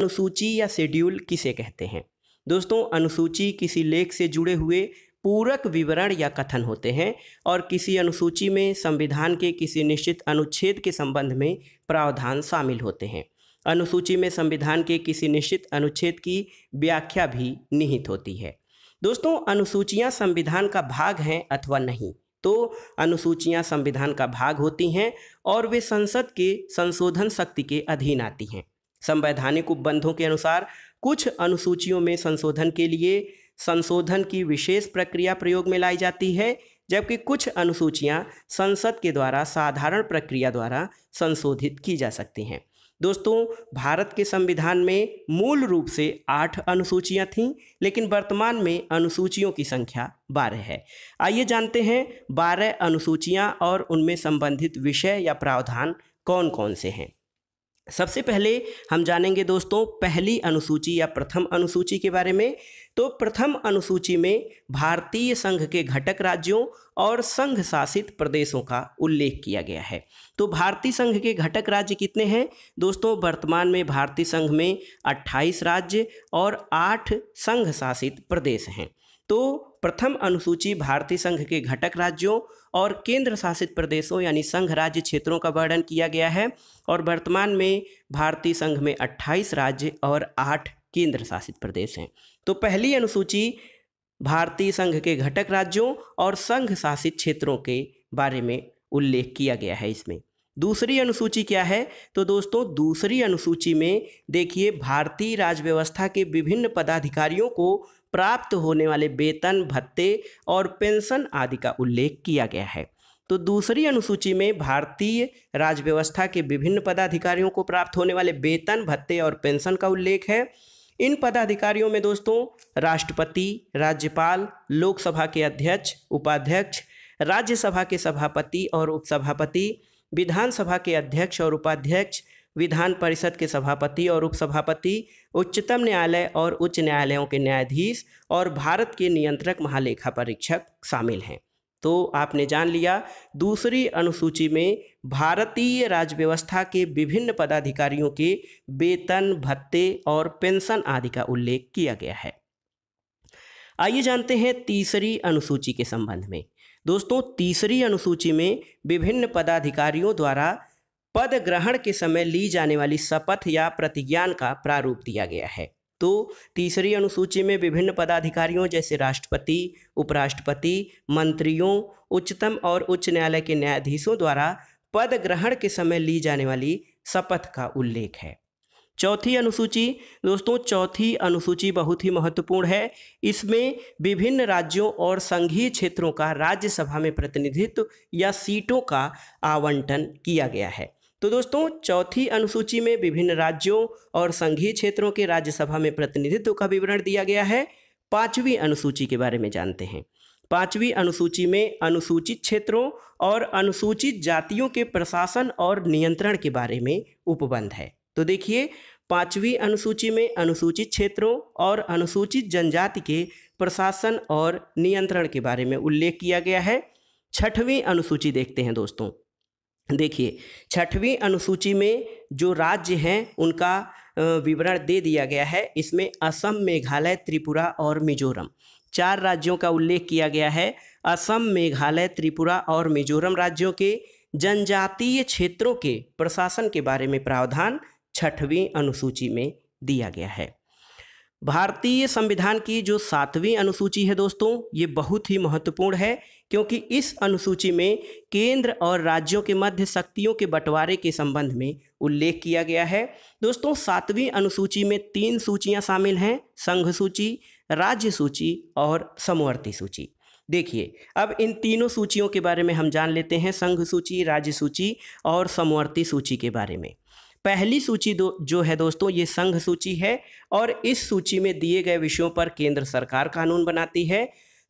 अनुसूची या शेड्यूल किसे कहते हैं दोस्तों अनुसूची किसी लेख से जुड़े हुए पूरक विवरण या कथन होते हैं और किसी अनुसूची में संविधान के किसी निश्चित अनुच्छेद के संबंध में प्रावधान शामिल होते हैं अनुसूची में संविधान के किसी निश्चित अनुच्छेद की व्याख्या भी निहित होती है दोस्तों अनुसूचियां संविधान का भाग हैं अथवा नहीं तो अनुसूचियां संविधान का भाग होती हैं और वे संसद के संशोधन शक्ति के अधीन आती हैं संवैधानिक उपबंधों के अनुसार कुछ अनुसूचियों में संशोधन के लिए संशोधन की विशेष प्रक्रिया प्रयोग में लाई जाती है जबकि कुछ अनुसूचियां संसद के द्वारा साधारण प्रक्रिया द्वारा संशोधित की जा सकती हैं दोस्तों भारत के संविधान में मूल रूप से आठ अनुसूचियां थीं लेकिन वर्तमान में अनुसूचियों की संख्या बारह है आइए जानते हैं बारह अनुसूचियां और उनमें संबंधित विषय या प्रावधान कौन कौन से हैं सबसे पहले हम जानेंगे दोस्तों पहली अनुसूची या प्रथम अनुसूची के बारे में तो प्रथम अनुसूची में भारतीय संघ के घटक राज्यों और संघ शासित प्रदेशों का उल्लेख किया गया है तो भारतीय संघ के घटक राज्य कितने हैं दोस्तों वर्तमान में भारतीय संघ में 28 राज्य और 8 संघ शासित प्रदेश हैं तो प्रथम अनुसूची भारतीय संघ के घटक राज्यों और केंद्र शासित प्रदेशों यानी संघ राज्य क्षेत्रों का वर्णन किया गया है और वर्तमान में भारतीय संघ में 28 राज्य और 8 केंद्र शासित प्रदेश हैं तो पहली अनुसूची भारतीय संघ के घटक राज्यों और संघ शासित क्षेत्रों के बारे में उल्लेख किया गया है इसमें दूसरी अनुसूची क्या है तो दोस्तों दूसरी अनुसूची में देखिए भारतीय राज्य व्यवस्था के विभिन्न पदाधिकारियों को प्राप्त होने वाले वेतन भत्ते और पेंशन आदि का उल्लेख किया गया है तो दूसरी अनुसूची में भारतीय राज्य व्यवस्था के विभिन्न पदाधिकारियों को प्राप्त होने वाले वेतन भत्ते और पेंशन का उल्लेख है इन पदाधिकारियों में दोस्तों राष्ट्रपति राज्यपाल लोकसभा के अध्यक्ष उपाध्यक्ष राज्यसभा के सभापति और उपसभापति विधानसभा के अध्यक्ष और उपाध्यक्ष विधान परिषद के सभापति और उपसभापति उच्चतम न्यायालय और उच्च न्यायालयों के न्यायाधीश और भारत के नियंत्रक महालेखा परीक्षक शामिल हैं तो आपने जान लिया दूसरी अनुसूची में भारतीय राज्य व्यवस्था के विभिन्न पदाधिकारियों के वेतन भत्ते और पेंशन आदि का उल्लेख किया गया है आइए जानते हैं तीसरी अनुसूची के संबंध में दोस्तों तीसरी अनुसूची में विभिन्न पदाधिकारियों द्वारा पद ग्रहण के समय ली जाने वाली शपथ या प्रतिज्ञान का प्रारूप दिया गया है तो तीसरी अनुसूची में विभिन्न पदाधिकारियों जैसे राष्ट्रपति उपराष्ट्रपति मंत्रियों उच्चतम और उच्च न्यायालय के न्यायाधीशों द्वारा पद ग्रहण के समय ली जाने वाली शपथ का उल्लेख है चौथी अनुसूची दोस्तों चौथी अनुसूची बहुत ही महत्वपूर्ण है इसमें विभिन्न राज्यों और संघीय क्षेत्रों का राज्यसभा में प्रतिनिधित्व या सीटों का आवंटन किया गया है तो दोस्तों चौथी अनुसूची में विभिन्न राज्यों और संघीय क्षेत्रों के राज्यसभा में प्रतिनिधित्व का विवरण दिया गया है पांचवी अनुसूची के बारे में जानते हैं पांचवी अनुसूची में अनुसूचित क्षेत्रों और अनुसूचित जातियों के प्रशासन और नियंत्रण के बारे में उपबंध है तो देखिए पांचवी अनुसूची में अनुसूचित क्षेत्रों और अनुसूचित जनजाति के प्रशासन और नियंत्रण के बारे में उल्लेख किया गया है छठवीं अनुसूची देखते हैं दोस्तों देखिए छठवीं अनुसूची में जो राज्य हैं उनका विवरण दे दिया गया है इसमें असम मेघालय त्रिपुरा और मिजोरम चार राज्यों का उल्लेख किया गया है असम मेघालय त्रिपुरा और मिजोरम राज्यों के जनजातीय क्षेत्रों के प्रशासन के बारे में प्रावधान छठवीं अनुसूची में दिया गया है भारतीय संविधान की जो सातवीं अनुसूची है दोस्तों ये बहुत ही महत्वपूर्ण है क्योंकि इस अनुसूची में केंद्र और राज्यों के मध्य शक्तियों के बंटवारे के संबंध में उल्लेख किया गया है दोस्तों सातवीं अनुसूची में तीन सूचियां शामिल हैं संघ सूची राज्य सूची और समवर्ती सूची देखिए अब इन तीनों सूचियों के बारे में हम जान लेते हैं संघ सूची राज्य सूची और समवर्ती सूची के बारे में पहली सूची दो जो है दोस्तों ये संघ सूची है और इस सूची में दिए गए विषयों पर केंद्र सरकार कानून बनाती है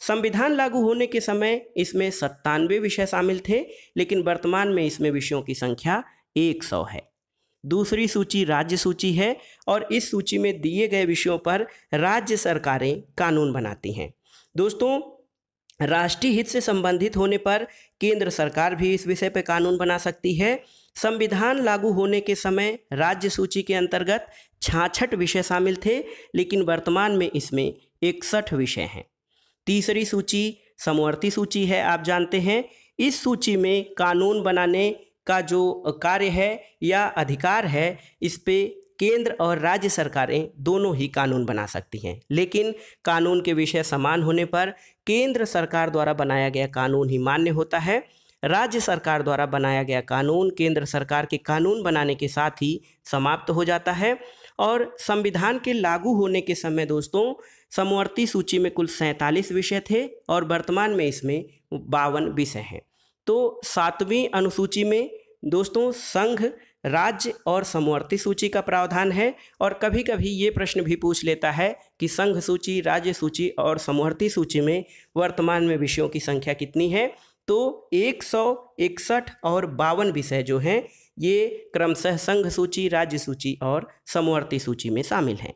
संविधान लागू होने के समय इसमें सत्तानवे विषय शामिल थे लेकिन वर्तमान में इसमें विषयों की संख्या 100 है दूसरी सूची राज्य सूची है और इस सूची में दिए गए विषयों पर राज्य सरकारें कानून बनाती हैं दोस्तों राष्ट्रीय हित से संबंधित होने पर केंद्र सरकार भी इस विषय पर कानून बना सकती है संविधान लागू होने के समय राज्य सूची के अंतर्गत छाछठ विषय शामिल थे लेकिन वर्तमान में इसमें इकसठ विषय हैं तीसरी सूची समवर्ती सूची है आप जानते हैं इस सूची में कानून बनाने का जो कार्य है या अधिकार है इस पे केंद्र और राज्य सरकारें दोनों ही कानून बना सकती हैं लेकिन कानून के विषय समान होने पर केंद्र सरकार द्वारा बनाया गया कानून ही मान्य होता है राज्य सरकार द्वारा बनाया गया कानून केंद्र सरकार के कानून बनाने के साथ ही समाप्त हो जाता है और संविधान के लागू होने के समय दोस्तों समवर्ती सूची में कुल सैंतालीस विषय थे और वर्तमान में इसमें बावन विषय हैं तो सातवीं अनुसूची में दोस्तों संघ राज्य और समवर्ती सूची का प्रावधान है और कभी कभी ये प्रश्न भी पूछ लेता है कि संघ सूची राज्य सूची और समवर्ती सूची में वर्तमान में विषयों की संख्या कितनी है तो एक सौ इकसठ और बावन विषय जो हैं ये क्रमशः संघ सूची राज्य सूची और समवर्ती सूची में शामिल हैं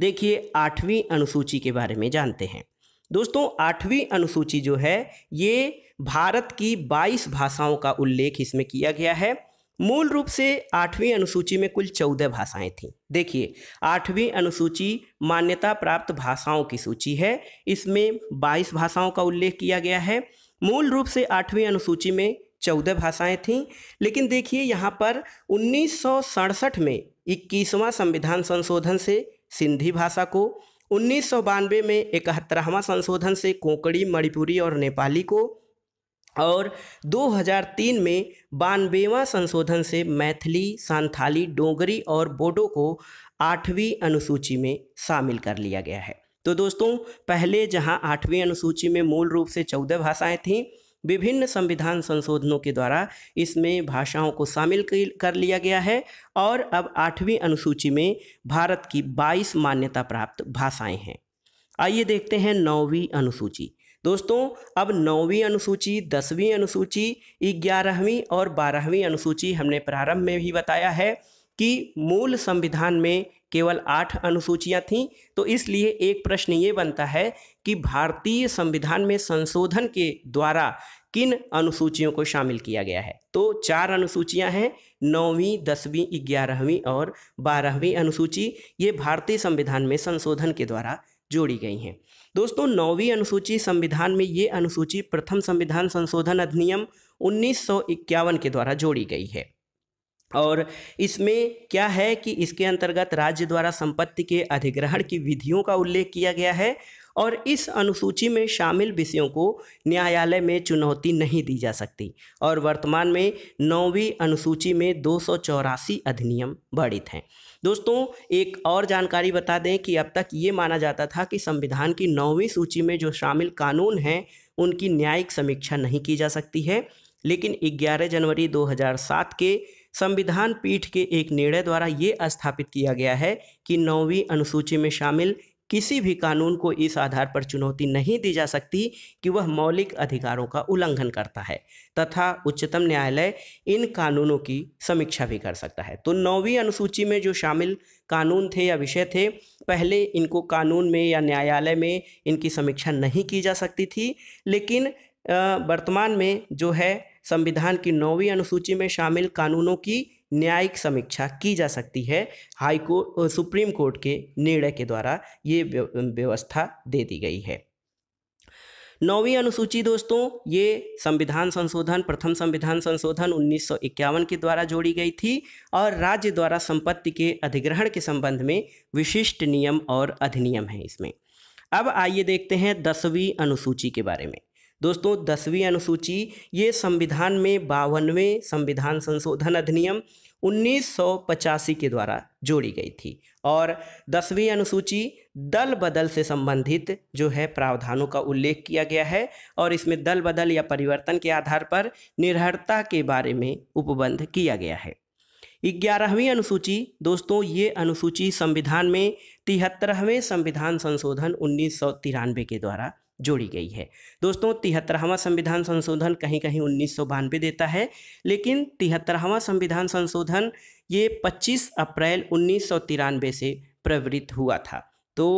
देखिए आठवीं अनुसूची के बारे में जानते हैं दोस्तों आठवीं अनुसूची जो है ये भारत की 22 भाषाओं का उल्लेख इसमें किया गया है मूल रूप से आठवीं अनुसूची में कुल चौदह भाषाएं थीं देखिए आठवीं अनुसूची मान्यता प्राप्त भाषाओं की सूची है इसमें बाईस भाषाओं का उल्लेख किया गया है मूल रूप से आठवीं अनुसूची में चौदह भाषाएं थीं लेकिन देखिए यहाँ पर उन्नीस में इक्कीसवां संविधान संशोधन से सिंधी भाषा को उन्नीस में इकहत्तरवां संशोधन से कोंकणी मणिपुरी और नेपाली को और 2003 में बानवेवा संशोधन से मैथिली सांथाली डोंगरी और बोडो को आठवीं अनुसूची में शामिल कर लिया गया है तो दोस्तों पहले जहां आठवीं अनुसूची में मूल रूप से चौदह भाषाएं थीं विभिन्न संविधान संशोधनों के द्वारा इसमें भाषाओं को शामिल कर लिया गया है और अब आठवीं अनुसूची में भारत की 22 मान्यता प्राप्त भाषाएं हैं आइए देखते हैं नौवीं अनुसूची दोस्तों अब नौवीं अनुसूची दसवीं अनुसूची ग्यारहवीं और बारहवीं अनुसूची हमने प्रारंभ में भी बताया है कि मूल संविधान में केवल आठ अनुसूचियां थीं तो इसलिए एक प्रश्न ये बनता है कि भारतीय संविधान में संशोधन के द्वारा किन अनुसूचियों को शामिल किया गया है तो चार अनुसूचियां हैं नौवीं दसवीं ग्यारहवीं और बारहवीं अनुसूची ये भारतीय संविधान में संशोधन के द्वारा जोड़ी गई हैं दोस्तों नौवीं अनुसूची संविधान में ये अनुसूची प्रथम संविधान संशोधन अधिनियम उन्नीस के द्वारा जोड़ी गई है और इसमें क्या है कि इसके अंतर्गत राज्य द्वारा संपत्ति के अधिग्रहण की विधियों का उल्लेख किया गया है और इस अनुसूची में शामिल विषयों को न्यायालय में चुनौती नहीं दी जा सकती और वर्तमान में नौवीं अनुसूची में दो अधिनियम बढ़ित हैं दोस्तों एक और जानकारी बता दें कि अब तक ये माना जाता था कि संविधान की नौवीं सूची में जो शामिल कानून हैं उनकी न्यायिक समीक्षा नहीं की जा सकती है लेकिन 11 जनवरी 2007 के संविधान पीठ के एक निर्णय द्वारा ये स्थापित किया गया है कि नौवीं अनुसूची में शामिल किसी भी कानून को इस आधार पर चुनौती नहीं दी जा सकती कि वह मौलिक अधिकारों का उल्लंघन करता है तथा उच्चतम न्यायालय इन कानूनों की समीक्षा भी कर सकता है तो नौवीं अनुसूची में जो शामिल कानून थे या विषय थे पहले इनको कानून में या न्यायालय में इनकी समीक्षा नहीं की जा सकती थी लेकिन वर्तमान में जो है संविधान की नौवीं अनुसूची में शामिल कानूनों की न्यायिक समीक्षा की जा सकती है हाई कोर्ट सुप्रीम कोर्ट के निर्णय के द्वारा ये व्यवस्था दे दी गई है नौवीं अनुसूची दोस्तों ये संविधान संशोधन प्रथम संविधान संशोधन 1951 के द्वारा जोड़ी गई थी और राज्य द्वारा संपत्ति के अधिग्रहण के संबंध में विशिष्ट नियम और अधिनियम है इसमें अब आइए देखते हैं दसवीं अनुसूची के बारे में दोस्तों दसवीं अनुसूची ये संविधान में बावनवें संविधान संशोधन अधिनियम उन्नीस के द्वारा जोड़ी गई थी और दसवीं अनुसूची दल बदल से संबंधित जो है प्रावधानों का उल्लेख किया गया है और इसमें दल बदल या परिवर्तन के आधार पर निर्हरता के बारे में उपबंध किया गया है ग्यारहवीं अनुसूची दोस्तों ये अनुसूची संविधान में तिहत्तरवें संविधान संशोधन उन्नीस के द्वारा जोड़ी गई है दोस्तों तिहत्तरवा संविधान संशोधन कहीं कहीं उन्नीस देता है लेकिन तिहत्तरवा संविधान संशोधन ये 25 अप्रैल उन्नीस से प्रवृत्त हुआ था तो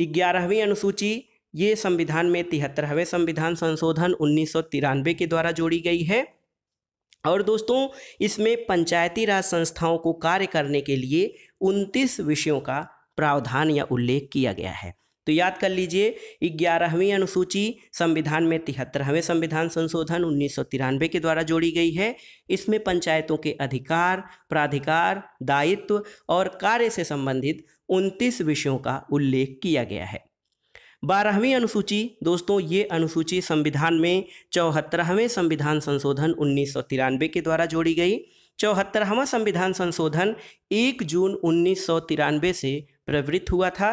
ग्यारहवीं अनुसूची ये संविधान में तिहत्तरवें संविधान संशोधन उन्नीस के द्वारा जोड़ी गई है और दोस्तों इसमें पंचायती राज संस्थाओं को कार्य करने के लिए उनतीस विषयों का प्रावधान या उल्लेख किया गया है तो याद कर लीजिए ग्यारहवीं अनुसूची संविधान में तिहत्तरवें संविधान संशोधन उन्नीस के द्वारा जोड़ी गई है इसमें पंचायतों के अधिकार प्राधिकार दायित्व और कार्य से संबंधित उनतीस विषयों का उल्लेख किया गया है बारहवीं अनुसूची दोस्तों ये अनुसूची संविधान में चौहत्तरवें संविधान संशोधन उन्नीस के द्वारा जोड़ी गई चौहत्तरवा संविधान संशोधन 1 जून उन्नीस से प्रवृत्त हुआ था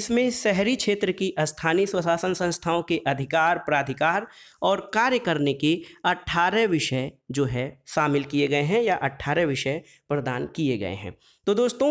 इसमें शहरी क्षेत्र की स्थानीय स्वशासन संस्थाओं के अधिकार प्राधिकार और कार्य करने के 18 विषय जो है शामिल किए गए हैं या 18 विषय प्रदान किए गए हैं तो दोस्तों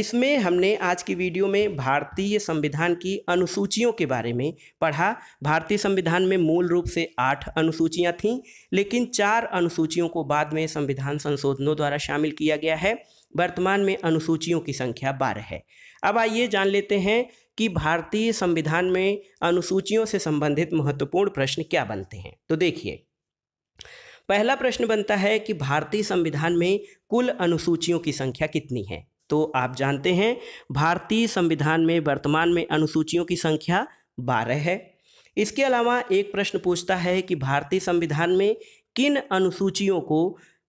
इसमें हमने आज की वीडियो में भारतीय संविधान की अनुसूचियों के बारे में पढ़ा भारतीय संविधान में मूल रूप से आठ अनुसूचियाँ थीं लेकिन चार अनुसूचियों को बाद में संविधान संशोधनों द्वारा शामिल किया गया है वर्तमान में अनुसूचियों की संख्या बारह है अब आइए जान लेते हैं कि भारतीय संविधान में अनुसूचियों से संबंधित महत्वपूर्ण प्रश्न क्या बनते हैं तो देखिए पहला प्रश्न बनता है कि भारतीय संविधान में कुल अनुसूचियों की संख्या कितनी है तो आप जानते हैं भारतीय संविधान में वर्तमान में अनुसूचियों की संख्या बारह है इसके अलावा एक प्रश्न पूछता है कि भारतीय संविधान में किन अनुसूचियों को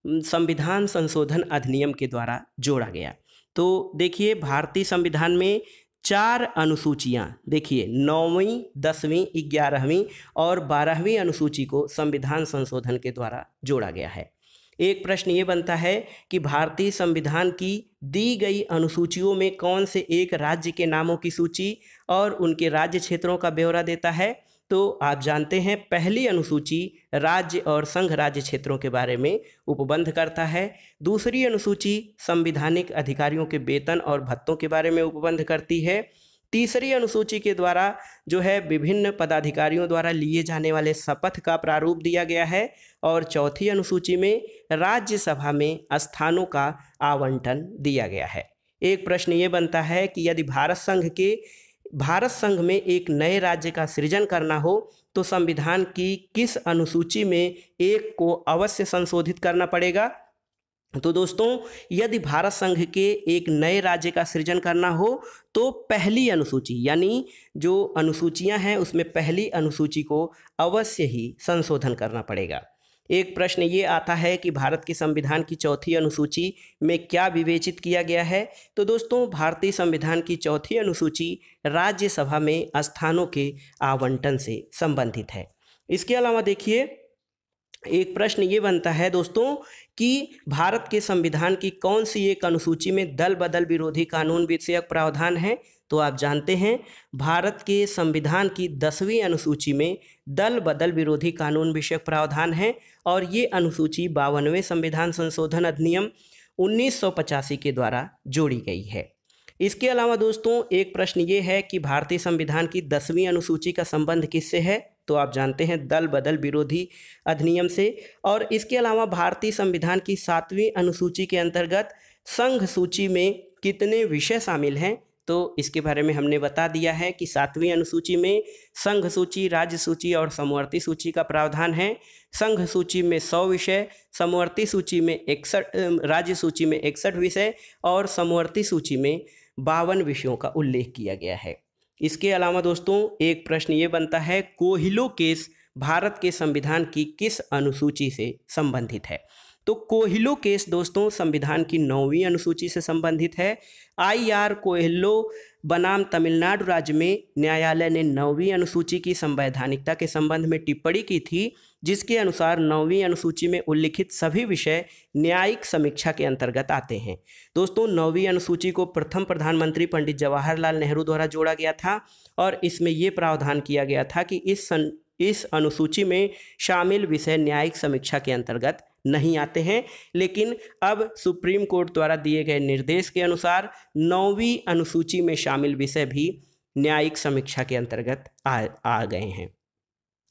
संविधान संशोधन अधिनियम के द्वारा जोड़ा गया तो देखिए भारतीय संविधान में चार अनुसूचियाँ देखिए नौवीं दसवीं ग्यारहवीं और बारहवीं अनुसूची को संविधान संशोधन के द्वारा जोड़ा गया है एक प्रश्न ये बनता है कि भारतीय संविधान की दी गई अनुसूचियों में कौन से एक राज्य के नामों की सूची और उनके राज्य क्षेत्रों का ब्यौरा देता है तो आप जानते हैं पहली अनुसूची राज्य और संघ राज्य क्षेत्रों के बारे में उपबंध करता है दूसरी अनुसूची संविधानिक अधिकारियों के वेतन और भत्तों के बारे में उपबंध करती है तीसरी अनुसूची के द्वारा जो है विभिन्न पदाधिकारियों द्वारा लिए जाने वाले शपथ का प्रारूप दिया गया है और चौथी अनुसूची में राज्यसभा में स्थानों का आवंटन दिया गया है एक प्रश्न ये बनता है कि यदि भारत संघ के भारत संघ में एक नए राज्य का सृजन करना हो तो संविधान की किस अनुसूची में एक को अवश्य संशोधित करना पड़ेगा तो दोस्तों यदि भारत संघ के एक नए राज्य का सृजन करना हो तो पहली अनुसूची यानी जो अनुसूचियां हैं उसमें पहली अनुसूची को अवश्य ही संशोधन करना पड़ेगा एक प्रश्न ये आता है कि भारत के संविधान की चौथी अनुसूची में क्या विवेचित किया गया है तो दोस्तों भारतीय संविधान की चौथी अनुसूची राज्यसभा में स्थानों के आवंटन से संबंधित है इसके अलावा देखिए एक प्रश्न ये बनता है दोस्तों कि भारत के संविधान की कौन सी एक अनुसूची में दल बदल विरोधी कानून विषयक प्रावधान है तो आप जानते हैं भारत के संविधान की दसवीं अनुसूची में दल बदल विरोधी कानून विषयक प्रावधान है और ये अनुसूची बावनवें संविधान संशोधन अधिनियम उन्नीस के द्वारा जोड़ी गई है इसके अलावा दोस्तों एक प्रश्न ये है कि भारतीय संविधान की दसवीं अनुसूची का संबंध किससे है तो आप जानते हैं दल बदल विरोधी अधिनियम से और इसके अलावा भारतीय संविधान की सातवीं अनुसूची के अंतर्गत संघ सूची में कितने विषय शामिल हैं तो इसके बारे में हमने बता दिया है कि सातवीं अनुसूची में संघ सूची राज्य सूची और समवर्ती सूची का प्रावधान है संघ सूची में सौ विषय समवर्ती सूची में इकसठ राज्य सूची में इकसठ विषय और समवर्ती सूची में बावन विषयों का उल्लेख किया गया है इसके अलावा दोस्तों एक प्रश्न ये बनता है कोहिलो केस भारत के संविधान की किस अनुसूची से संबंधित है तो कोहिलो केस दोस्तों संविधान की नौवीं अनुसूची से संबंधित है आई आर कोहिलो बनाम तमिलनाडु राज्य में न्यायालय ने नौवीं अनुसूची की संवैधानिकता के संबंध में टिप्पणी की थी जिसके अनुसार नौवीं अनुसूची में उल्लिखित सभी विषय न्यायिक समीक्षा के अंतर्गत आते हैं दोस्तों नौवीं अनुसूची को प्रथम प्रधानमंत्री पंडित जवाहरलाल नेहरू द्वारा जोड़ा गया था और इसमें ये प्रावधान किया गया था कि इस सन, इस अनुसूची में शामिल विषय न्यायिक समीक्षा के अंतर्गत नहीं आते हैं लेकिन अब सुप्रीम कोर्ट द्वारा दिए गए निर्देश के अनुसार नौवीं अनुसूची में शामिल विषय भी न्यायिक समीक्षा के अंतर्गत आ आ गए हैं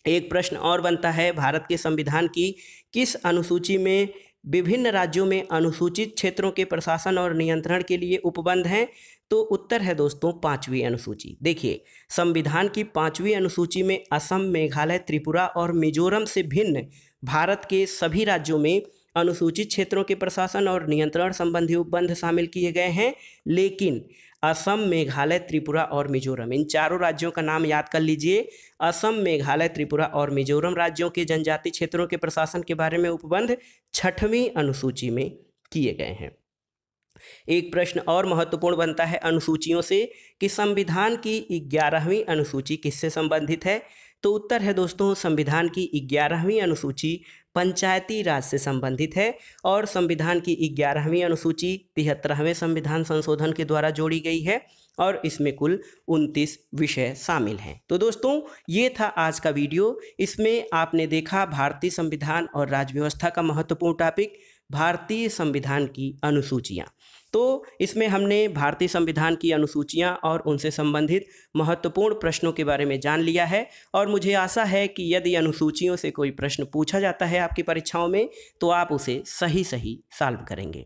एक प्रश्न और बनता है भारत के संविधान की किस अनुसूची में विभिन्न राज्यों में अनुसूचित क्षेत्रों के प्रशासन और नियंत्रण के लिए उपबंध हैं तो उत्तर है दोस्तों पांचवी अनुसूची देखिए संविधान की पांचवी अनुसूची में असम मेघालय त्रिपुरा और मिजोरम से भिन्न भारत के सभी राज्यों में अनुसूचित क्षेत्रों के प्रशासन और नियंत्रण संबंधी उपबंध शामिल किए गए हैं लेकिन असम मेघालय त्रिपुरा और मिजोरम इन चारों राज्यों का नाम याद कर लीजिए असम मेघालय त्रिपुरा और मिजोरम राज्यों के जनजाति क्षेत्रों के प्रशासन के बारे में उपबंध छठवीं अनुसूची में किए गए हैं एक प्रश्न और महत्वपूर्ण बनता है अनुसूचियों से कि संविधान की ग्यारहवीं अनुसूची किससे संबंधित है तो उत्तर है दोस्तों संविधान की ग्यारहवीं अनुसूची पंचायती राज से संबंधित है और संविधान की ग्यारहवीं अनुसूची तिहत्तरवें संविधान संशोधन के द्वारा जोड़ी गई है और इसमें कुल उनतीस विषय शामिल हैं तो दोस्तों ये था आज का वीडियो इसमें आपने देखा भारतीय संविधान और राज्य व्यवस्था का महत्वपूर्ण टॉपिक भारतीय संविधान की अनुसूचियाँ तो इसमें हमने भारतीय संविधान की अनुसूचियाँ और उनसे संबंधित महत्वपूर्ण प्रश्नों के बारे में जान लिया है और मुझे आशा है कि यदि अनुसूचियों से कोई प्रश्न पूछा जाता है आपकी परीक्षाओं में तो आप उसे सही सही सॉल्व करेंगे